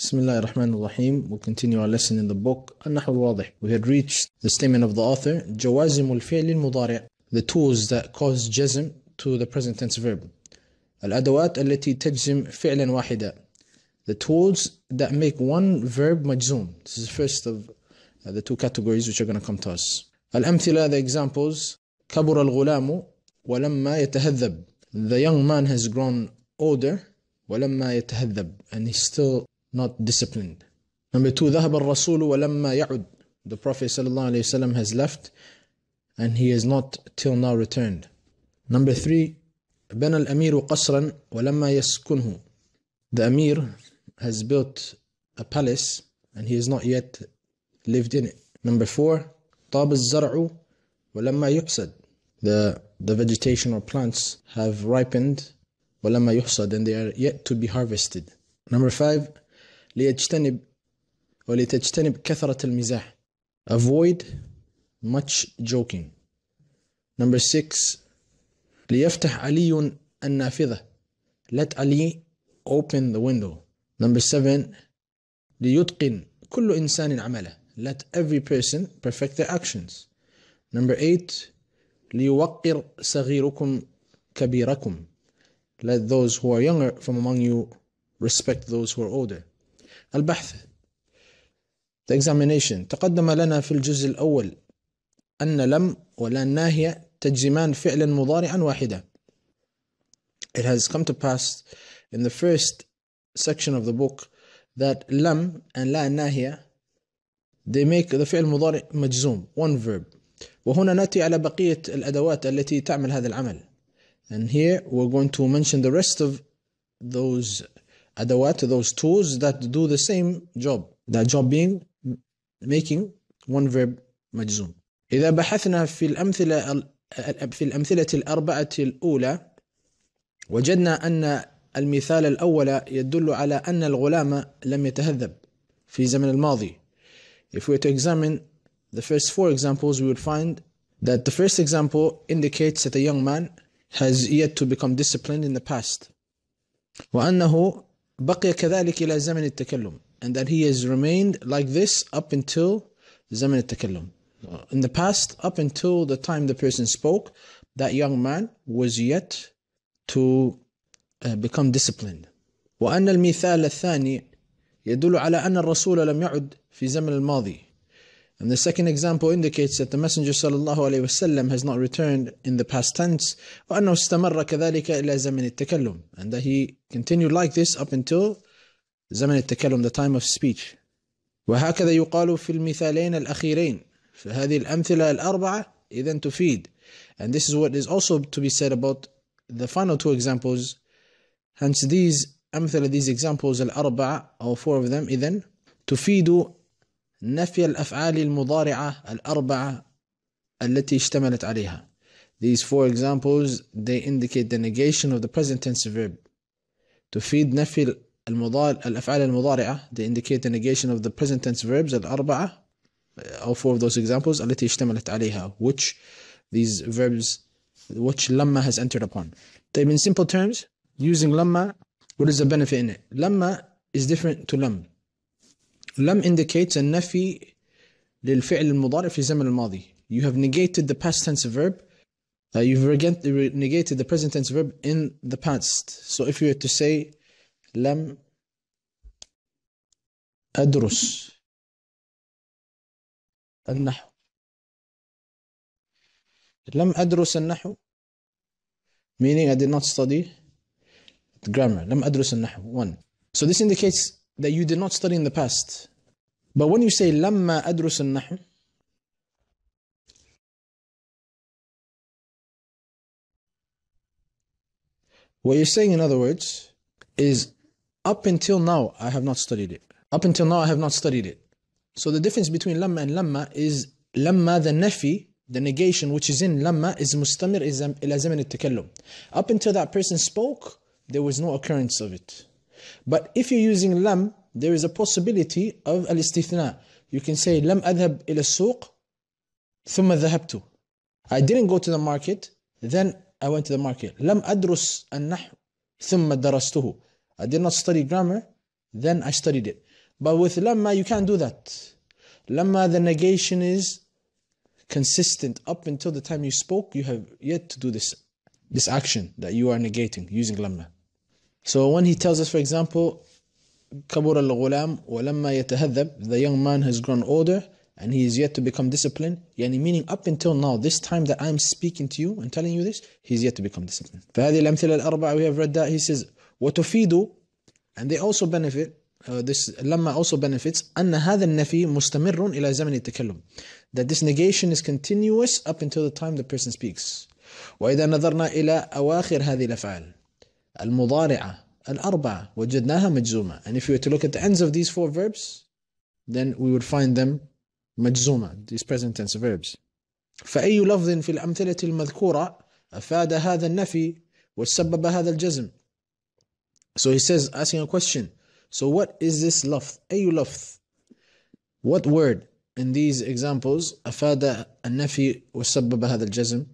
Bismillah ar-Rahman ar-Rahim. We'll continue our lesson in the book al-Wadih. We had reached the statement of the author, جوازم الفعل المضارع, the tools that cause jazm to the present tense verb. الأدوات التي تجزم فعلا واحدا, the tools that make one verb majzum. This is the first of uh, the two categories which are going to come to us. الأمثلة, the examples, كبر الغلام ولما يتهذب. The young man has grown older ولما يتهذب and he still not disciplined. Number two, ذهب الرسول ولما يعد. The Prophet ﷺ has left and he has not till now returned. Number three, بنى الأمير قصرا ولما يسكنه. The Amir has built a palace and he has not yet lived in it. Number four, طاب الزرع ولما يُحْصَد. The, the vegetation or plants have ripened ولما يُحْصَد. and they are yet to be harvested. Number five, ليجتنب ولتجتنب كثرة المزاح avoid much joking number six ليفتح علي النافذة let علي open the window number seven ليتقن كل إنسان عمله let every person perfect their actions number eight ليوقر صغيركم كبيركم let those who are younger from among you respect those who are older البحث The examination تقدم لنا في الجزء الأول أن لم ولا ناهية تجزمان فعلا مضارعا واحدا It has come to pass in the first section of the book that لم and لا ناهية they make the فعل مضارع مجزوم one verb وهنا نأتي على بقية الأدوات التي تعمل هذا العمل and here we're going to mention the rest of those أدوات those tools that do the same job that job being making one verb مجزوم إذا بحثنا في الأمثلة في الأمثلة الأربعة الأولى وجدنا أن المثال الأول يدل على أن الغلام لم يتهذب في زمن الماضي If we were to examine the first four examples we will find that the first example indicates that a young man has yet to become disciplined in the past وأنه بقي كذلك إلى زمن التكلم and that he has remained like this up until زمن التكلم in the past up until the time the person spoke that young man was yet to uh, become disciplined وأن المثال الثاني يدل على أن الرسول لم يعد في زمن الماضي And the second example indicates that the Messenger wasallam has not returned in the past tense, وأنه كذلك إلى زمن التكلم, and that he continued like this up until زمن التكلم, the time of speech. وهكذا يقال في المثالين الأخيرين فهذه الأمثلة الأربعة إذا تفيد and this is what is also to be said about the final two examples hence these أمثلة these examples الأربعة or four of them إذا تفيد نفي الأفعال المضارعة الأربعة التي اشتملت عليها. These four examples they indicate the negation of the present tense verb. تفيد نفي المضار... الأفعال المضارعة they indicate the negation of the present tense verbs الأربعة all four of those examples التي اشتملت عليها which these verbs which لما has entered upon. طيب in simple terms using لما what is the benefit in it? لما is different to لم. لم indicates النفي للفعل المضارع في الزمن الماضي you have negated the past tense verb uh, you've negated the present tense verb in the past so if you were to say لم أدرس النحو لم أدرس النحو meaning I did not study grammar لم أدرس النحو one so this indicates that you did not study in the past. But when you say لما أدرس nahu," What you're saying, in other words, is up until now I have not studied it. Up until now I have not studied it. So the difference between lamma and lamma is lamma the nafi, the negation which is in lamma is mustamir ila zaman al Up until that person spoke, there was no occurrence of it. But if you're using lam, there is a possibility of al-istithna. You can say, lam adhab ila suq, thumma dhahabtu. I didn't go to the market, then I went to the market. Lam adrus an-nahu, thumma darastuhu. I did not study grammar, then I studied it. But with lamma, you can't do that. Lamma, the negation is consistent up until the time you spoke, you have yet to do this, this action that you are negating using lamma. So when he tells us, for example, Kabur al Ghulam, walamma the young man has grown older and he is yet to become disciplined. meaning up until now, this time that I'm speaking to you and telling you this, he's yet to become disciplined. فهذه الأمثلة الأربعة, we have read that, he says, وتفيد, and they also benefit, uh, this لما also benefits, أن هذا النفي مستمر إلى زمن التكلم. That this negation is continuous up until the time the person speaks. وإذا نظرنا إلى أواخر هذه الأفعال المضارعة الأربعة وجدناها مجزومة and if you were to look at the ends of these four verbs then we would find them مجزومة these present tense verbs فأي لفظ في الأمثلة المذكورة أفاد هذا النفي وسبب هذا الجزم so he says asking a question so what is this لفظ أي لفظ what word in these examples أفاد النفي وسبب هذا الجزم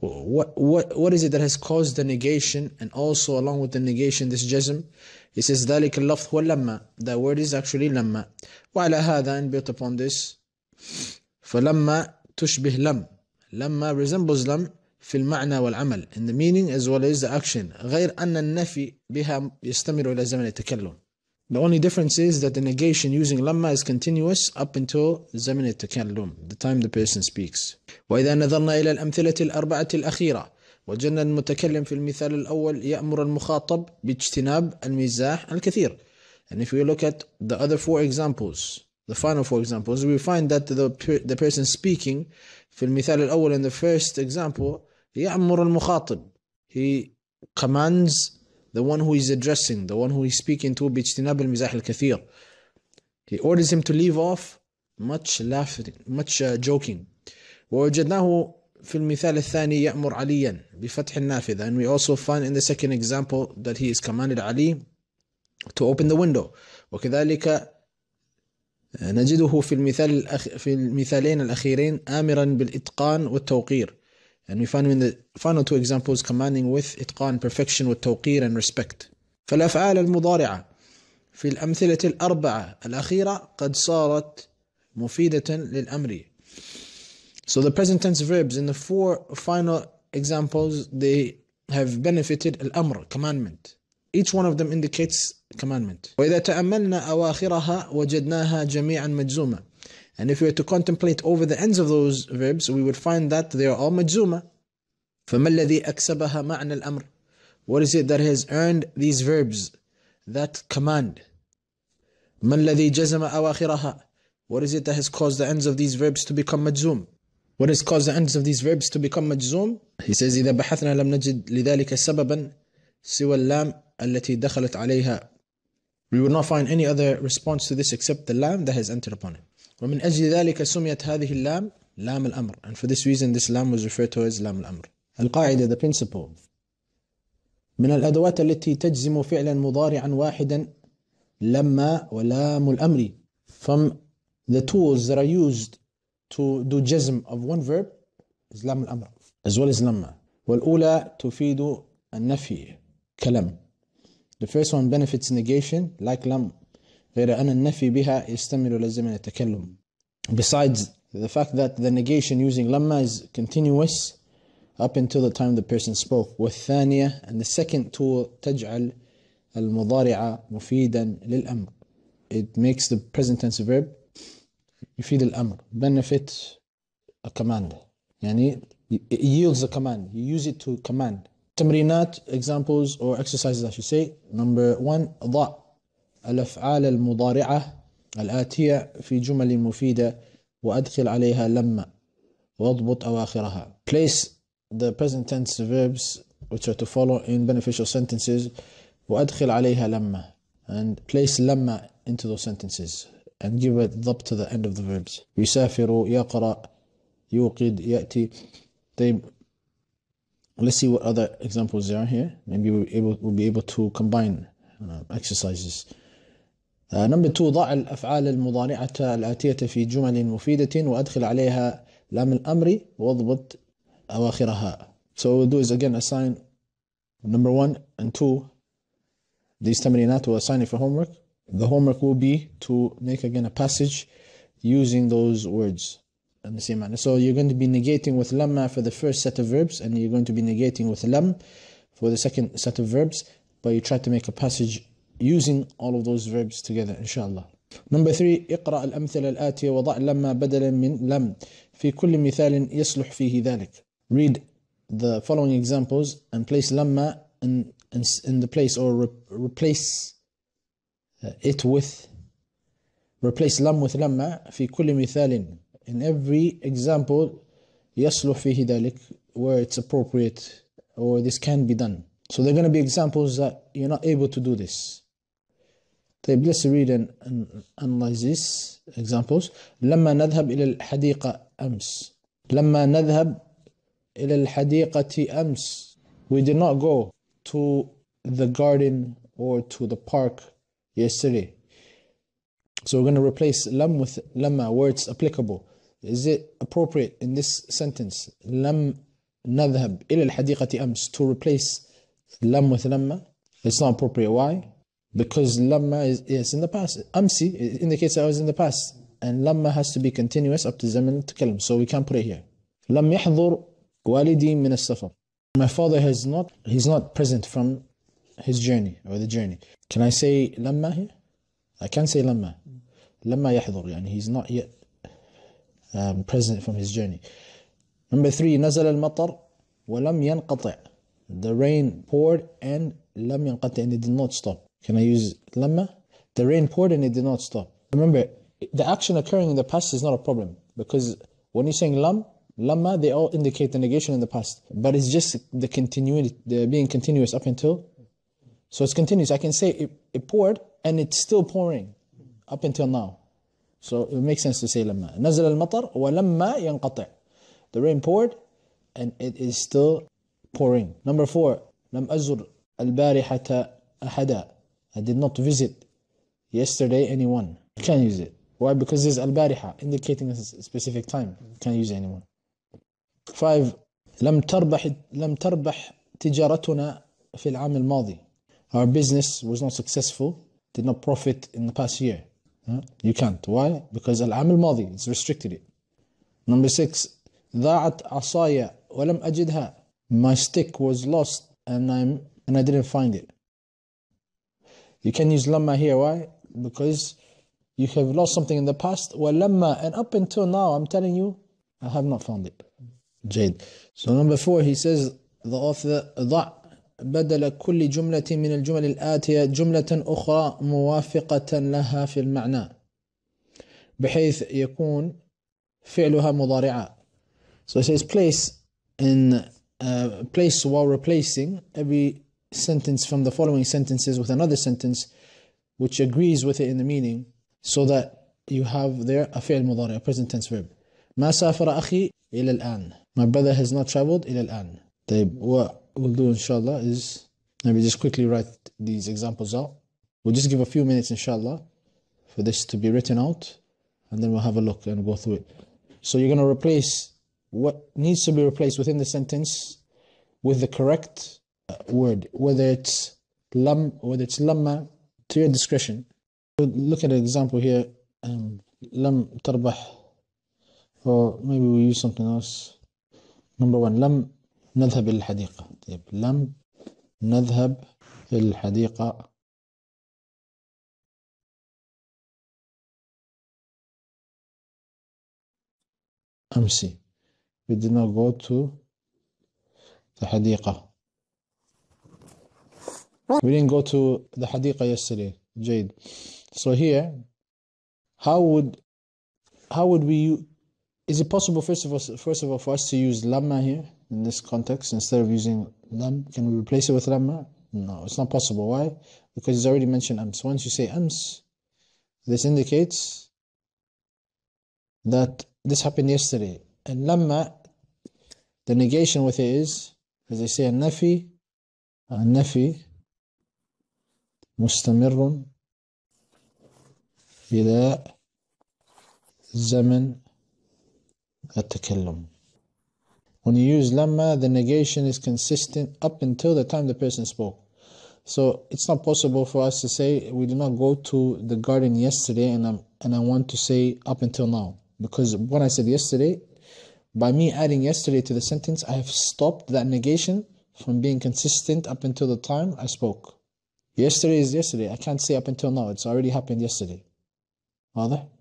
what what what is it that has caused the negation and also along with the negation this jism? he says ذلك اللفظ هو لما the word is actually لما وعلى هذا and built upon this فلما تشبه لم لما resembles لم في المعنى والعمل in the meaning as well as the action غير أن النفي بها يستمر إلى زمن التكلم the only difference is that the negation using lamma is continuous up until زمن التكلم, the time the person speaks. وإذا نظرنا إلى الأمثلة الأربعة الأخيرة وجدنا المتكلم في المثال الأول يأمر المخاطب باجتناب المزاح الكثير. And if we look at the other four examples, the final four examples, we find that the, the person speaking في المثال الأول in the first example يأمر المخاطب. He commands the one who is addressing, the one who is speaking to باجتناب المزاح الكثير. He orders him to leave off much laughing, much uh, joking. ووجدناه في المثال الثاني يأمر عليا بفتح النافذة and we also find in the second example that he is commanded Ali to open the window وكذلك نجده في المثال الأخ... في المثالين الأخيرين آمرا بالإتقان والتوقير And we find in the final two examples commanding with إتقان perfection with tawqir and respect. فالأفعال المضارعة في الأمثلة الأربعة الأخيرة قد صارت مفيدة للأمر. So the present tense verbs in the four final examples they have benefited الأمر commandment. Each one of them indicates commandment. وإذا تأملنا أواخرها وجدناها جميعا مجزومة. And if we were to contemplate over the ends of those verbs, we would find that they are all majzuma. أَكْسَبَهَا الْأَمْرِ What is it that has earned these verbs, that command? جَزَمَ What is it that has caused the ends of these verbs to become majzum? What has caused the ends of these verbs to become majzum? He says, إِذَا بَحَثْنَا لَمْ نَجِدْ لِذَلِكَ سَبَبًا سِوَى اللَّامِ التي دخلت عليها. We will not find any other response to this except the lamb that has entered upon it. ومن أجل ذلك سميت هذه اللام لام الأمر and for this reason this lam was referred to as لام الأمر القاعدة the principle من الأدوات التي تجزم فعلا مضارعا واحدا لما ولام الأمر from the tools that are used to do جزم of one verb is لام الأمر as well as لما والأولى تفيد النفي كلم the first one benefits negation like لم غير أن النفي بها يستمر لازما التكلم besides the fact that the negation using لما is continuous up until the time the person spoke والثانية and the second tool تجعل المضارعة مفيدا للأمر it makes the present tense verb يفيد الأمر benefit a command يعني it yields a command you use it to command تمرينات examples or exercises I should say number one ضع الأفعال المضارعة الآتية في جمل مفيدة وأدخل عليها لما واضبط أواخرها Place the present tense verbs which are to follow in beneficial sentences وأدخل عليها لما and place لما into those sentences and give it up to the end of the verbs يسافر يقرأ يوقد يأتي طيب let's see what other examples there are here maybe we'll be able, we'll be able to combine uh, exercises number 2 ضع الأفعال المضارعة الآتية في جمل مفيدة وأدخل عليها لام الأمر واضبط أواخرها. So we'll do is again assign number 1 and 2 these تمرينات will assign it for homework. The homework will be to make again a passage using those words in the same manner. So you're going to be negating with lamma for the first set of verbs and you're going to be negating with lam for the second set of verbs but you try to make a passage using all of those verbs together inshallah Number three, اقرأ الأمثلة الآتية وضع لما بدلا من لم في كل مثال يصلح فيه ذلك. Read the following examples and place لما in, in, in the place or re, replace uh, it with replace لم with لما في كل مثال in every example يصلح فيه ذلك where it's appropriate or this can be done. So there are going to be examples that you're not able to do this. طيب let's read and, analyze these examples لما نذهب إلى الحديقة أمس لما نذهب إلى الحديقة أمس we did not go to the garden or to the park yesterday so we're going to replace لَمْ with lama where it's applicable is it appropriate in this sentence لم نذهب إلى الحديقة أمس to replace لَمْ with lama it's not appropriate why because lamma is, yes in the past. Amsi indicates I was in the past. And lamma has to be continuous up to zaman al So we can't put it here. لم يحضر والدي min السفر. My father has not, he's not present from his journey or the journey. Can I say lama here? I can say lama. لما يحضر and he's not yet um, present from his journey. Number three, نزل المطر ولم ينقطع. The rain poured and لم ينقطع and it did not stop. Can I use لما? The rain poured and it did not stop. Remember, the action occurring in the past is not a problem because when you're saying lam, lama, they all indicate the negation in the past. But it's just the continuity, the being continuous up until. So it's continuous. I can say it, it poured and it's still pouring up until now. So it makes sense to say lama. matar wa ولما ينقطع. The rain poured and it is still pouring. Number four, al أزر البارحة أحدا. I did not visit yesterday anyone. You can use it. Why? Because there's al-bariha indicating a specific time. You can use anyone. Five. لم تربح لم تربح تجارتنا في العام الماضي. Our business was not successful, did not profit in the past year. You can't. Why? Because al amal الماضي it's restricted it. Number six. ضاعت عصايا ولم أجدها. My stick was lost and I'm and I didn't find it. You can use lama here. Why? Because you have lost something in the past. Well, lama, and up until now, I'm telling you, I have not found it. Jade. So number four, he says, the author, بدل كل جملة من الجمل الآتية جملة أخرى موافقة لها في المعنى بحيث يكون فعلها مضارعة. So it says place in uh, place while replacing every sentence from the following sentences with another sentence which agrees with it in the meaning so that you have there a fi'l mudari, a present tense verb. ما سافر أخي إلى الآن. My brother has not traveled إلى الآن. طيب, what we'll do inshallah is maybe just quickly write these examples out. We'll just give a few minutes inshallah for this to be written out and then we'll have a look and go through it. So you're going to replace what needs to be replaced within the sentence with the correct word, whether it's lam, whether it's lamma, to your discretion. Look at an example here, um, lam tarbah, or maybe we use something else. Number one, lam نذهب al hadiqa. Lam لم al hadiqa. الحديقة we did not go to the حديقة we didn't go to the Hadiqa yesterday, Jade. So here, how would how would we is it possible first of all first of all for us to use lamma here in this context instead of using lam? Can we replace it with lamma? No, it's not possible. Why? Because it's already mentioned ams. Once you say ams, this indicates that this happened yesterday. And lamma, the negation with it is, as I say, a nafi, a nafi مستمر إلى زمن التكلم when you use lama the negation is consistent up until the time the person spoke so it's not possible for us to say we did not go to the garden yesterday and i and I want to say up until now because what I said yesterday by me adding yesterday to the sentence I have stopped that negation from being consistent up until the time I spoke Yesterday is yesterday. I can't say up until now. It's already happened yesterday.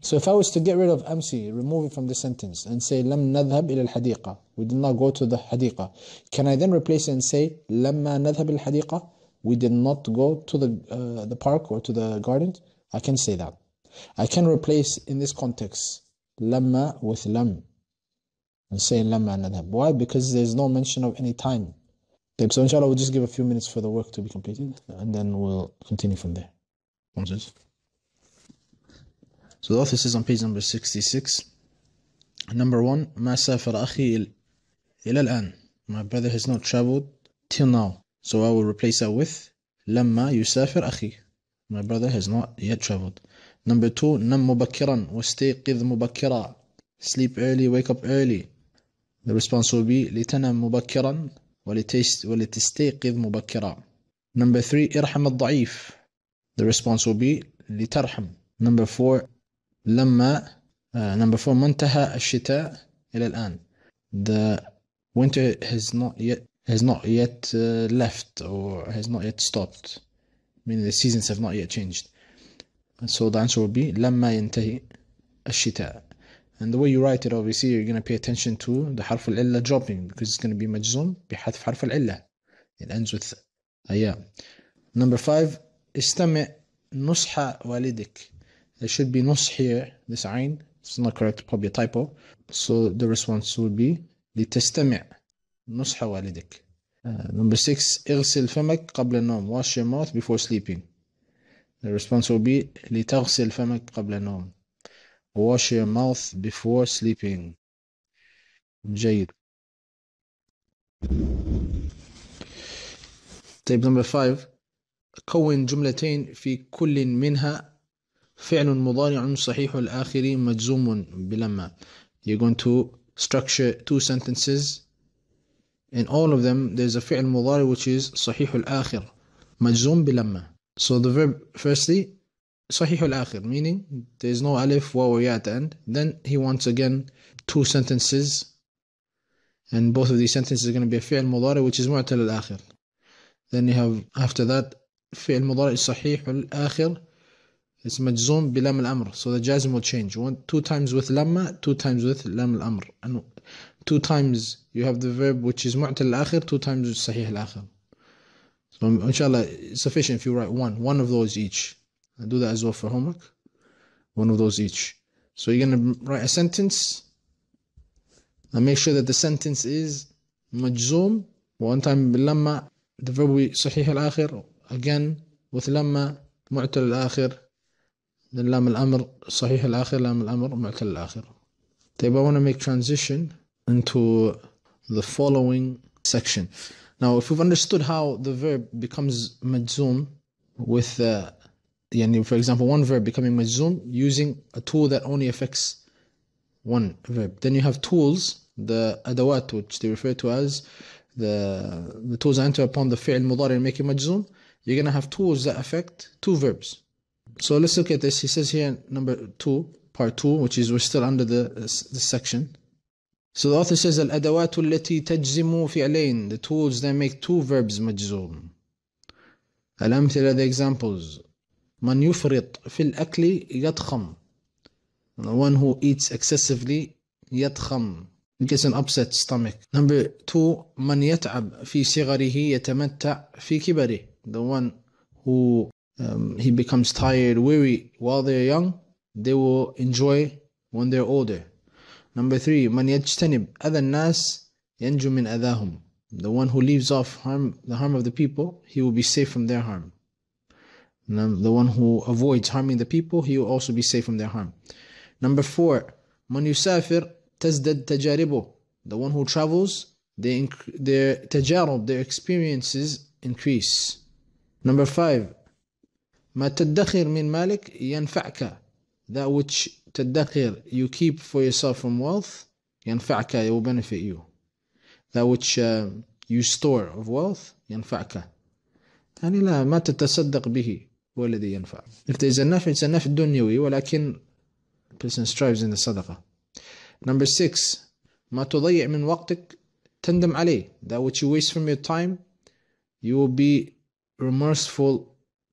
So if I was to get rid of أمسي, remove it from the sentence and say لم نذهب إلى الحديقة. We did not go to the حديقة. Can I then replace it and say لما نذهب الحديقة? We did not go to the, uh, the park or to the garden. I can say that. I can replace in this context لما with لم and say لما نذهب. Why? Because there's no mention of any time so inshallah we'll just give a few minutes for the work to be completed and then we'll continue from there. So the office is on page number 66. Number one, My brother has not traveled till now. So I will replace that with لما يسافر أخي. My brother has not yet traveled. Number two, نم مبكرا واستيقظ مبكرا. Sleep early, wake up early. The response will be لتنم مبكرا ولتستيقظ مبكرا Number three, ارحم الضعيف The response will be لترحم Number four, لما uh, Number four, منتهى الشتاء إلى الآن The winter has not yet has not yet uh, left or has not yet stopped meaning the seasons have not yet changed and so the answer will be لما ينتهي الشتاء and the way you write it obviously you're going to pay attention to the harf al-illah dropping because it's going to be majzum بحذف harf al-illah it ends with ayah number five استمع نصح والدك there should be نصح here this عين it's not correct probably a typo so the response would be لتستمع نصح والدك number six اغسل فمك قبل النوم wash your mouth before sleeping the response will be لتغسل فمك قبل النوم Wash your mouth before sleeping. جيد. طيب نمبر 5 كون جملتين في كل منها فعل مضارع صحيح الآخر مجزوم بلما. You're going to structure two sentences in all of them there's a فعل مضارع which is صحيح الآخر مجزوم بلما so the verb firstly صحيح akhir meaning there is no alif, waw, ya at the end then he wants again two sentences and both of these sentences are going to be فعل مضارع which is al akhir then you have after that فعل مضارع صحيح akhir it's مجزوم بلام الأمر so the jazm will change one two times with lamma two times with لام الأمر and two times you have the verb which is al akhir two times صحيح akhir so inshallah sufficient if you write one one of those each and do that as well for homework. One of those each. So you're going to write a sentence. And make sure that the sentence is مجزوم one time باللما the verb will be صحيح الآخر again with لما معتل الآخر then لام الأمر صحيح الآخر لام الأمر معتل الآخر طيب I want to make transition into the following section now if we've understood how the verb becomes مجزوم with the for example, one verb becoming majzum using a tool that only affects one verb. Then you have tools, the adawat, which they refer to as the the tools that enter upon the fi'l mudari and make it majzum. You're going to have tools that affect two verbs. So let's look at this. He says here, number two, part two, which is we're still under the, uh, the section. So the author says, الأدوات التي تجزم فعلين The tools that make two verbs Alam الأمثلة, the examples. من يفرط في الأكل يضخم the one who eats excessively يضخم gets an upset stomach number two من يتعب في صغره يتمتع في كبره the one who um, he becomes tired weary while they're young they will enjoy when they're older number three من يجتنب أذى الناس ينجو من أذاهم the one who leaves off harm the harm of the people he will be safe from their harm the one who avoids harming the people, he will also be safe from their harm. Number four, man yusafir tazdad tajaribu. The one who travels, their, their tajarub, their experiences increase. Number five, ما min malik مالك That which تدخر you keep for yourself from wealth, yanfa'ka, it will benefit you. That which uh, you store of wealth, yanfa'ka. Anila, لا ما تتصدق به هو الذي ينفع إذا النفع النفع الدنيوي ولكن person strives in the صدقة number six ما تضيع من وقتك تندم عليه that what you waste from your time you will be remorseful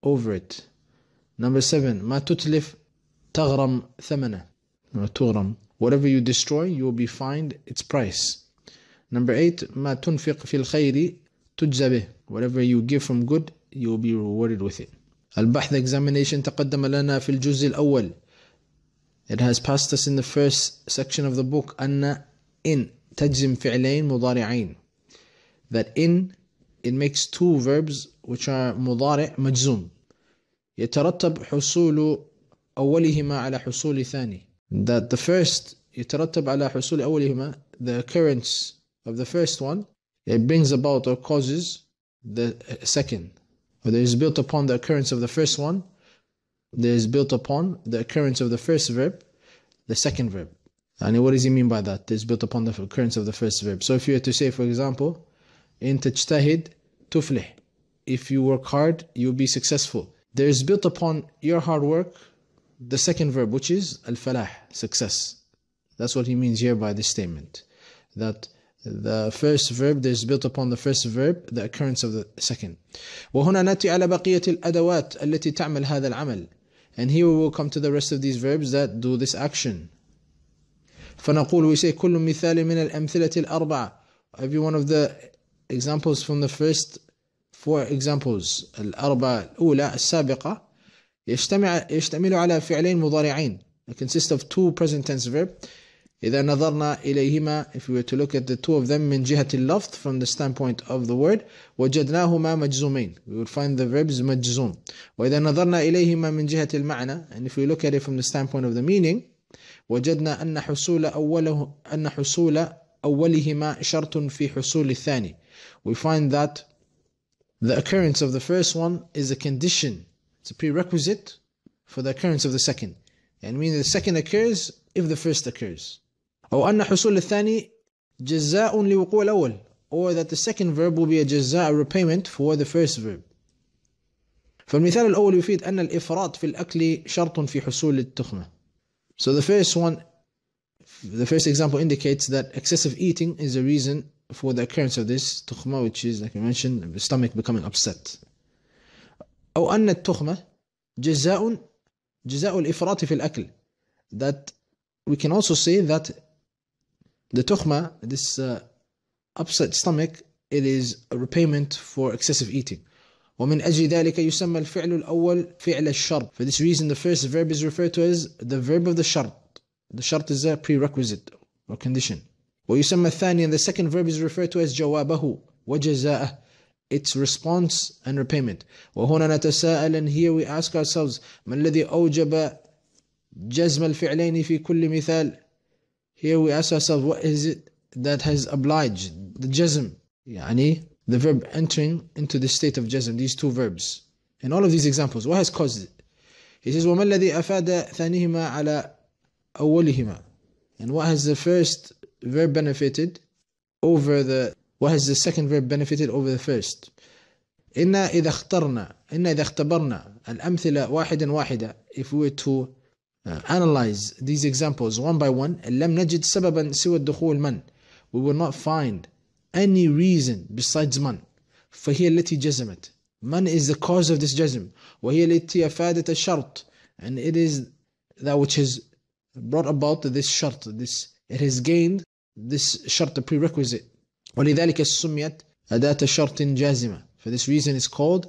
over it number seven ما تتلف تغرم ثمنه تغرم whatever you destroy you will be fined its price number eight ما تنفق في الخير تجزى به whatever you give from good you will be rewarded with it البحث examination تقدم لنا في الجزء الأول It has passed us in the first section of the book أن in تجزم فعلين مضارعين that in it makes two verbs which are مضارع مجزوم يترتب حصول أولهما على حصول ثاني that the first يترتب على حصول أولهما the occurrence of the first one it brings about or causes the second Whether it's built upon the occurrence of the first one, that is built upon the occurrence of the first verb, the second verb. And what does he mean by that? It's built upon the occurrence of the first verb. So if you were to say, for example, in tajtahid tuflih, if you work hard, you'll be successful. There is built upon your hard work the second verb, which is al falah, success. That's what he means here by this statement, that the first verb that is built upon the first verb the occurrence of the second وهنا نأتي على بقية الأدوات التي تعمل هذا العمل and here we will come to the rest of these verbs that do this action فنقول we say كل مثال من الأمثلة الأربعة every one of the examples from the first four examples الأربعة الأولى السابقة يجتمع يشتمل على فعلين مضارعين it consists of two present tense verbs. إذا نظرنا إليهما if we were to look at the two of them من جهة اللفظ from the standpoint of the word وجدناهما مجزومين we would find the verbs مجزوم وإذا نظرنا إليهما من جهة المعنى and if we look at it from the standpoint of the meaning وجدنا أن حصول أوله أن حصول أولهما شرط في حصول الثاني we find that the occurrence of the first one is a condition it's a prerequisite for the occurrence of the second and meaning the second occurs if the first occurs أو أن حصول الثاني جزاء لوقوع الأول or that the second verb will be a جزاء repayment for the first verb فالمثال الأول يفيد أن الإفراط في الأكل شرط في حصول التخمة so the first one the first example indicates that excessive eating is a reason for the occurrence of this تخمة which is like I mentioned the stomach becoming upset أو أن التخمة جزاء جزاء الإفراط في الأكل that we can also say that The tukhma, this uh, upset stomach, it is a repayment for excessive eating. ومن أجل ذلك يسمى الفعل الأول فعل الشرط. For this reason, the first verb is referred to as the verb of the shart. The shart is a prerequisite or condition. ويسمى الثاني and the second verb is referred to as جوابه وجزاءه. Its response and repayment. وهنا نتساءل and here we ask ourselves ما الذي أوجب جزم الفعلين في كل مثال here we ask ourselves, what is it that has obliged the jazm? Yani, the verb entering into the state of jazm, these two verbs. In all of these examples, what has caused it? He says, وَمَا الَّذِي أَفَادَ ثَانِهِمَا عَلَى أَوَّلِهِمَا And what has the first verb benefited over the, what has the second verb benefited over the first? إِنَّا إِذَا اخْتَرْنَا إِنَّا إِذَا اختبرنا الأمثلة واحدا واحدة If we were to uh, analyze these examples one by one لم نجد سببا سوى الدخول من we will not find any reason besides man فهي التي جزمت man is the cause of this jazm وهي التي أفادت الشرط and it is that which has brought about this shart this it has gained this shart the prerequisite ولذلك سميت أداة شرط جازمة for this reason it's called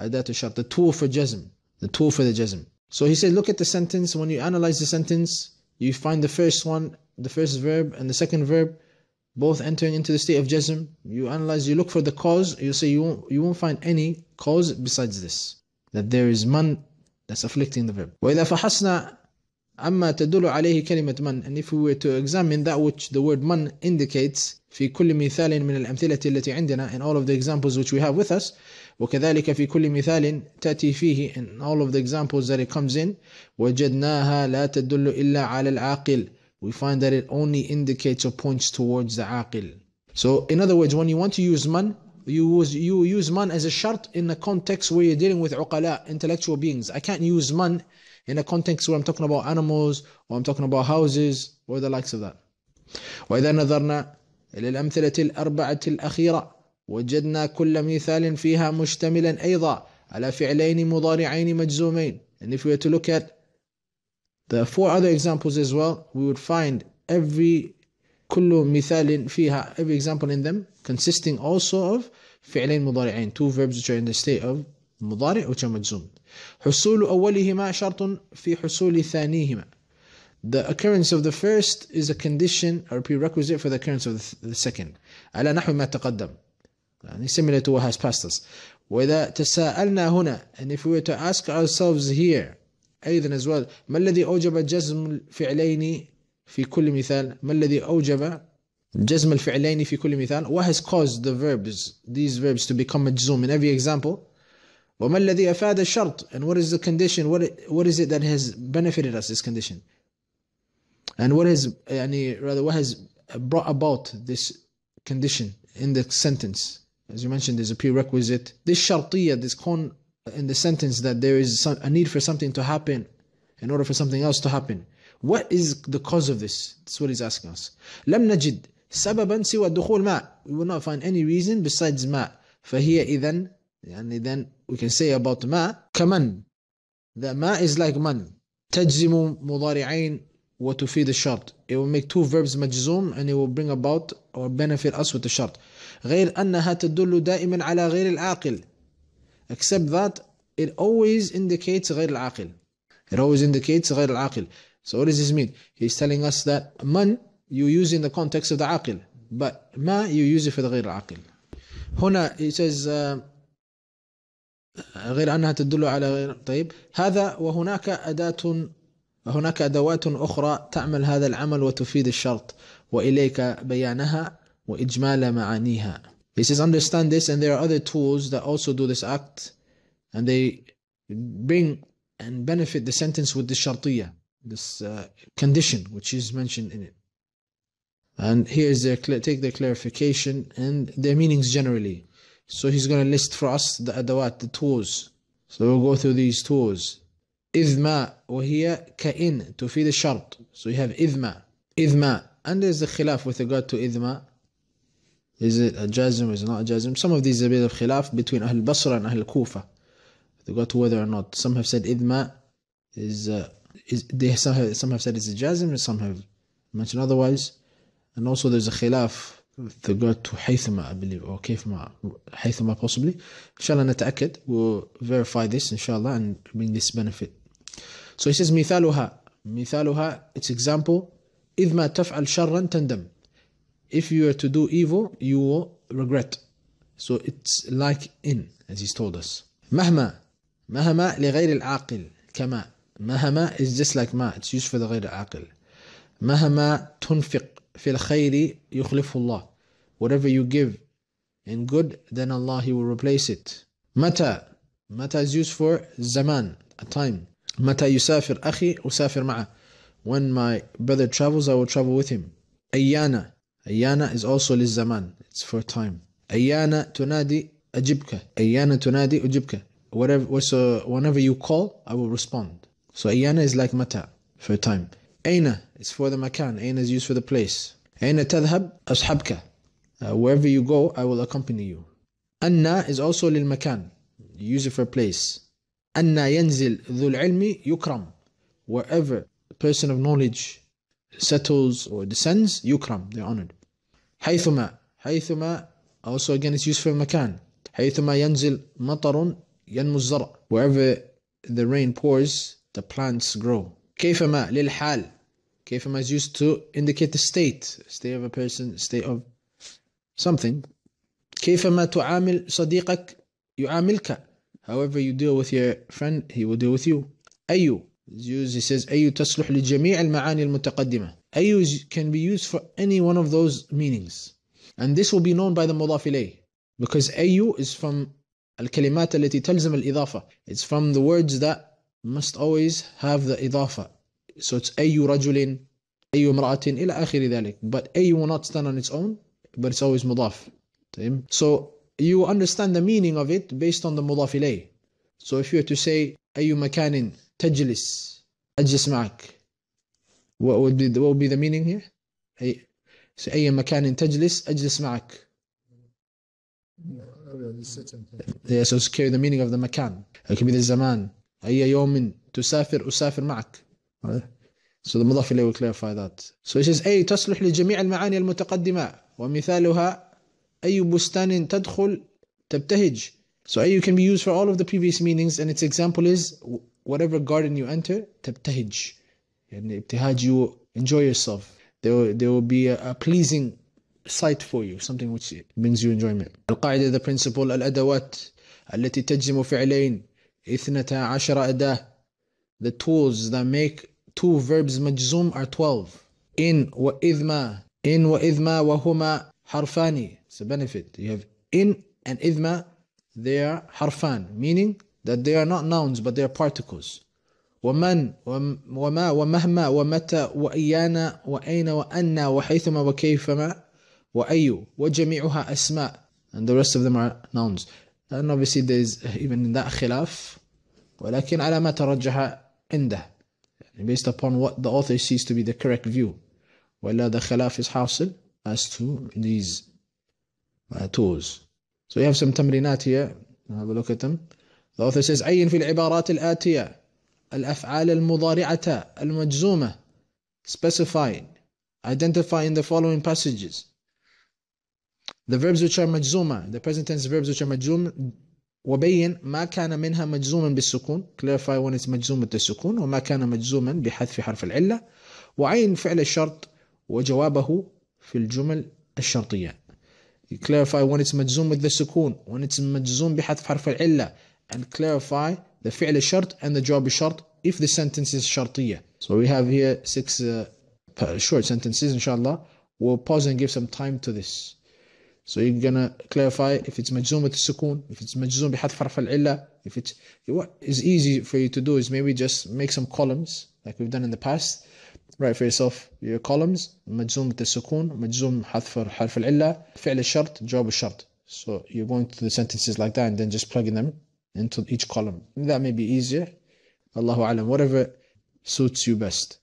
أداة شرط the tool for jazm the tool for the jazm so he said, look at the sentence. When you analyze the sentence, you find the first one, the first verb and the second verb, both entering into the state of jazm. You analyze, you look for the cause. You say you won't, you won't find any cause besides this. That there is man that's afflicting the verb. وإذا فحصنا أما تدل عليه كلمة من and if we were to examine that which the word man indicates في كل مثال من الأمثلة التي عندنا in all of the examples which we have with us وكذلك في كل مثال تأتي فيه in all of the examples that it comes in وجدناها لا تدل إلا على العاقل we find that it only indicates or points towards the عاقل so in other words when you want to use من you use, you use من as a شرط in a context where you're dealing with عقلاء intellectual beings I can't use من in a context where I'm talking about animals or I'm talking about houses or the likes of that وإذا نظرنا إلى الأمثلة الأربعة الأخيرة وجدنا كل مثال فيها مشتملا أيضا على فعلين مضارعين مجزومين and if we were to look at the four other examples as well we would find every كل مثال فيها every example in them consisting also of فعلين مضارعين two verbs which are in the state of مضارع which are مجزوم حصول أولهما شرط في حصول ثانيهما The occurrence of the first is a condition or prerequisite for the occurrence of the second على نحو ما تقدم يعني similar to what has passed us وإذا تساءلنا هنا and if we were to ask ourselves here أيضا as well ما الذي أوجب جزم الفعلين في كل مثال ما الذي أوجب جزم الفعلين في كل مثال what has caused the verbs these verbs to become مجزوم in every example وما الذي أفاد الشرط and what is the condition what, what is it that has benefited us this condition and what has يعني rather what has brought about this condition in the sentence as you mentioned, there's a prerequisite. This shartiya, this con in the sentence that there is some, a need for something to happen in order for something else to happen. What is the cause of this? That's what he's asking us. لم نجد سببا سوى دخول ماء. We will not find any reason besides ماء. فهي إذن يعني then we can say about ماء كمن. The ماء is like من. تجزم مضارعين وتفيد الشرط. It will make two verbs مجزوم and it will bring about or benefit us with the شرط. غير أنها تدل دائما على غير العاقل except that it always indicates غير العاقل it always indicates غير العاقل so what does this mean he's telling us that من you use in the context of the عاقل but ما you use it for the غير العاقل هنا he says uh, غير أنها تدل على غير طيب هذا وهناك أداة هناك أدوات أخرى تعمل هذا العمل وتفيد الشرط وإليك بيانها وإجمال معانيها. He says, understand this, and there are other tools that also do this act, and they bring and benefit the sentence with the shartiyah, this uh, condition which is mentioned in it. And here's their take their clarification and their meanings generally. So he's going to list for us the adawat, the tools. So we'll go through these tools. إذما وهي كإن the shart. So we have إذما. إذما. And there's the khilaf with regard to إذما. Is it a jazm? Is it not a jazm? Some of these are a bit of khilaf between Ahl Basra and Ahl Kufa. They got to whether or not. Some have said idma is, uh, is they, some, have, some have said it's a jazm and some have mentioned otherwise. And also there's a khilaf they got to Haythama, I believe, or Kayfama, Haythama possibly. Inshallah, nata'akid, we'll verify this, inshallah, and bring this benefit. So he says, mithaluha, mithaluha, its example, إذ ما تفعل شرا تندم if you are to do evil, you will regret. So it's like in, as he's told us. مهما مهما لغير العاقل كما مهما is just like ما it's used for the غير العاقل مهما تنفق في الخير يخلفه الله whatever you give in good then Allah he will replace it متى متى is used for zaman a time متى يسافر أخي أسافر معه when my brother travels I will travel with him أيانا Ayana is also lizaman. it's for time Ayana tunadi أجبك Ayana tunadi ajibka. whatever so whenever you call I will respond so ayana is like mata for time أين is for the makan. أين is used for the place أين tadhhab ashabka. Uh, wherever you go I will accompany you Anna is also للمكان use it for place Anna yanzil ذو ilmi yukram. wherever the person of knowledge settles or descends come, they're honored حيثما حيثما also again it's used for مكان حيثما ينزل مطر ينمو الزرع wherever the rain pours the plants grow كيفما للحال كيفما is used to indicate the state state of a person state of something كيفما تعامل صديقك يعاملك however you deal with your friend he will deal with you أيو used, he says, أي تصلح لجميع المعاني المتقدمة. أي can be used for any one of those meanings. And this will be known by the مضاف إليه. Because أي is from الكلمات التي تلزم الإضافة. It's from the words that must always have the إضافة. So it's أي رجل أي امرأة إلى آخر ذلك. But أي will not stand on its own, but it's always مضاف. So you understand the meaning of it based on the مضاف إليه. So if you were to say أي مكان تجلس اجلس معك what will be the meaning here أي أي مكان تجلس أجلس معك yeah, so clear the meaning of the مكان it can be the زمان أي يوم تسافر أسافر معك so the مضاف إليه will clarify that so it says أي تصلح لجميع المعاني المتقدمة ومثالها أي بستان تدخل تبتهج so أي can be used for all of the previous meanings and its example is whatever garden you enter تبتهج and ابتهاج you enjoy yourself there will, there will be a, a pleasing sight for you something which brings you enjoyment qaida the principle الأدوات التي تجزم فعلين اثنتا عشر أداة the tools that make two verbs مجزوم are 12 in وإذما in وإذما وهما حرفان it's a benefit you have in and إذما they are harfan meaning that they are not nouns but they are particles ومن وما ومهما ومتى وإيانا وأين وأنا وحيثما وكيفما وأي وجميعها أسماء and the rest of them are nouns and obviously there is even in that خلاف ولكن على ما ترجح عنده based upon what the author sees to be the correct view ولا the خلاف is حاصل as to these uh, tools so we have some تمرينات here have a look at them The author عين في العبارات الآتية الأفعال المضارعة المجزومة specified identify in the following passages the verbs which are مجزومة the present tense verbs which are مجزومة وبين ما كان منها مجزوما بالسكون clarify when it's مجزوم بالسكون وما كان مجزوما بحذف حرف العلة وعين فعل الشرط وجوابه في الجمل الشرطية clarify when it's مجزوم بالسكون when it's مجزوم بحذف حرف العلة and clarify the فعل الشرط and the job الشرط if the sentence is شرطية. So we have here six uh, short sentences inshallah. We'll pause and give some time to this. So you're gonna clarify if it's majzoom with sukun, if it's majzoom بحذف حرف العلة, if it's what is easy for you to do is maybe just make some columns like we've done in the past. Write for yourself your columns مجزوم بالسكون مجزوم حذف حرف العلة فعل الشرط جواب الشرط. So you're going to the sentences like that and then just plugging them into each column. That may be easier. Allahu Alam, whatever suits you best.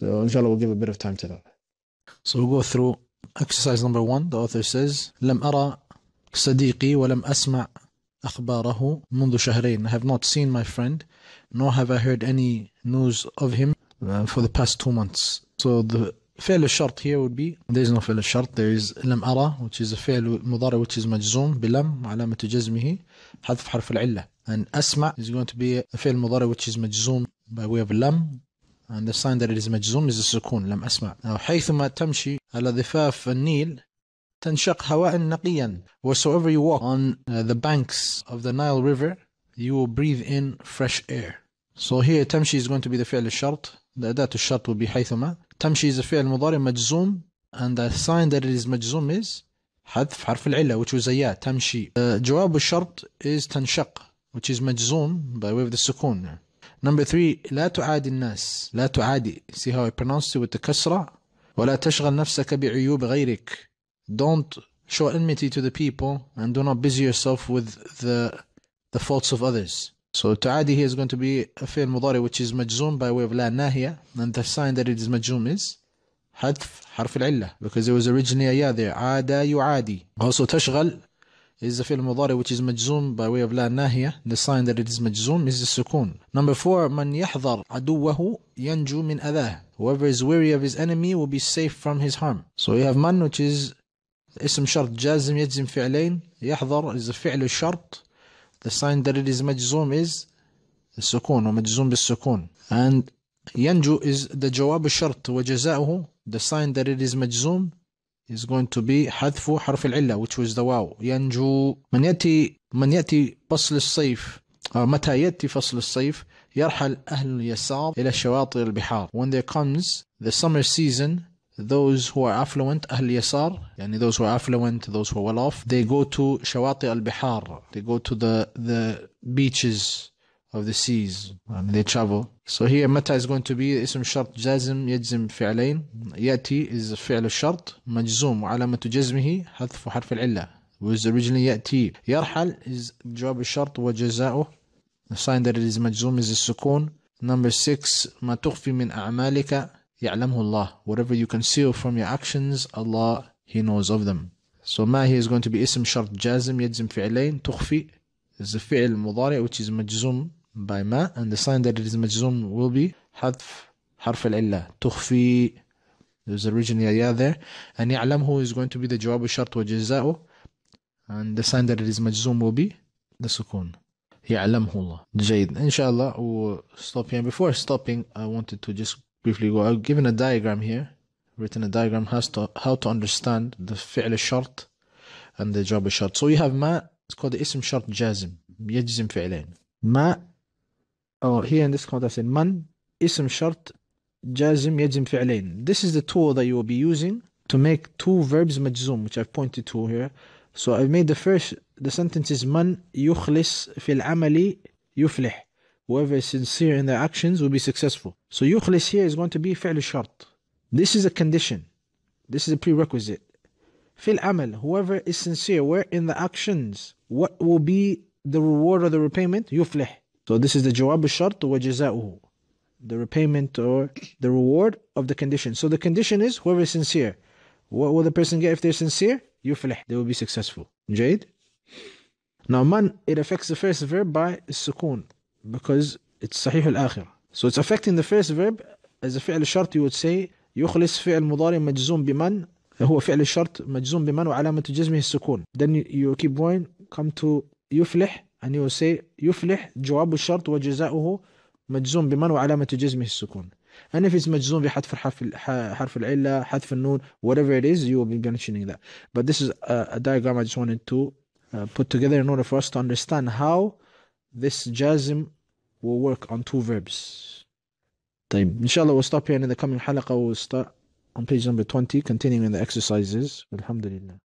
So inshallah we'll give a bit of time to that. So we'll go through exercise number one. The author says, لم أرى صديقي ولم أسمع أخباره منذ شهرين. I have not seen my friend, nor have I heard any news of him uh, for the past two months. So the فعل الشرط here would be there is no فعل الشرط there is لم أرى which is a فعل مضارع which is مجزوم بلم علامة جزمه حذف حرف العلة and أسمع is going to be a فعل مضارع which is مجزوم by way of لم and the sign that it is مجزوم is السكون لم أسمع Now, حيثما تمشي على ضفاف النيل تنشق هواء نقيا wheresoever you walk on the banks of the Nile River you will breathe in fresh air so here تمشي is going to be the فعل الشرط the أداة الشرط will be حيثما تمشي is a فعل مضارع مجزوم and the sign that it is مجزوم is حذف حرف العلة which was يا تمشي جواب الشرط is تنشق which is مجزوم by way of the سكون number three لا تعادي الناس لا تعادي see how I pronounced it with the كسرة ولا تشغل نفسك بعيوب غيرك don't show enmity to the people and do not busy yourself with the the faults of others So تعادي here is going to be a فعل مضارع which is مجزوم by way of لا ناهية and the sign that it is مجزوم is حذف حرف العلة because it was originally a there عاد يعادي also تشغل is the fi'l mudari which is majzoom by way of la nahiya the sign that it is majzoom is the sukun number four من يحذر عدوه ينجو من أذاه whoever is weary of his enemy will be safe from his harm so we have man which is اسم شرط جازم يجزم فعلين يحذر is the فعل الشرط the sign that it is majzoom is السكون ومجزوم بالسكون and ينجو is the جواب الشرط وجزاؤه the sign that it is مجزوم is going to be حذف حرف العلة which was the واو ينجو من يأتي من يأتي فصل الصيف أو متى يأتي فصل الصيف يرحل أهل اليسار إلى شواطئ البحار when there comes the summer season those who are affluent أهل اليسار يعني those who are affluent those who are well off they go to شواطئ البحار they go to the the beaches of the seas and they travel. So here متى is going to be اسم شرط جازم يجزم فعلين يأتي is فعل الشرط مجزوم وعلامة جزمه حذف حرف العلة was originally يأتي يرحل is جواب الشرط وجزاؤه the sign that it is مجزوم is السكون number six ما تخفي من أعمالك يعلمه الله whatever you conceal from your actions Allah he knows of them so ما is going to be اسم شرط جازم يجزم فعلين تخفي is the فعل المضارع which is مجزوم by ma and the sign that it is majzum will be hadf harf al-illa tukhfi there's originally a ya there and ya'lamhu is going to be the jawab al-shart wa jaza'u and the sign that it is majzum will be the sukun يعلمه الله جيد إن شاء الله we'll stop here before stopping I wanted to just briefly go I've given a diagram here written a diagram has to how to understand the فعل الشرط and the job الشرط so you have ما it's called the اسم شرط جازم يجزم فعلين ما or here in this conversation man اسم شرط jazim yajim فعلين this is the tool that you will be using to make two verbs majzum, which I've pointed to here so I've made the first the sentence is man يخلص fil amali يفلح whoever is sincere in their actions will be successful so يخلص here is going to be فعل shart. this is a condition this is a prerequisite Fil amal, whoever is sincere where in the actions what will be the reward or the repayment يفلح so this is the jawab al-shart wa jaza'uhu. The repayment or the reward of the condition. So the condition is whoever is sincere. What will the person get if they're sincere? Yuflih. They will be successful. Jade? Now man, it affects the first verb by sukoon because it's sahih al-akhir. So it's affecting the first verb as a fi'l shart you would say يخلص فعل مضارع مجزوم بمن هو فعل الشرط مجزوم بمن وعلامة جزمه السكون then you keep going come to يفلح and you will say يفلح جواب الشرط وجزاؤه مجزوم بمن وعلامة جزمه السكون and if it's مجزوم بحذف حرف حرف العلة حذف النون whatever it is you will be mentioning that but this is a, a diagram I just wanted to uh, put together in order for us to understand how this jazm will work on two verbs طيب inshallah we'll stop here and in the coming حلقة we'll start on page number 20 continuing in the exercises الحمد لله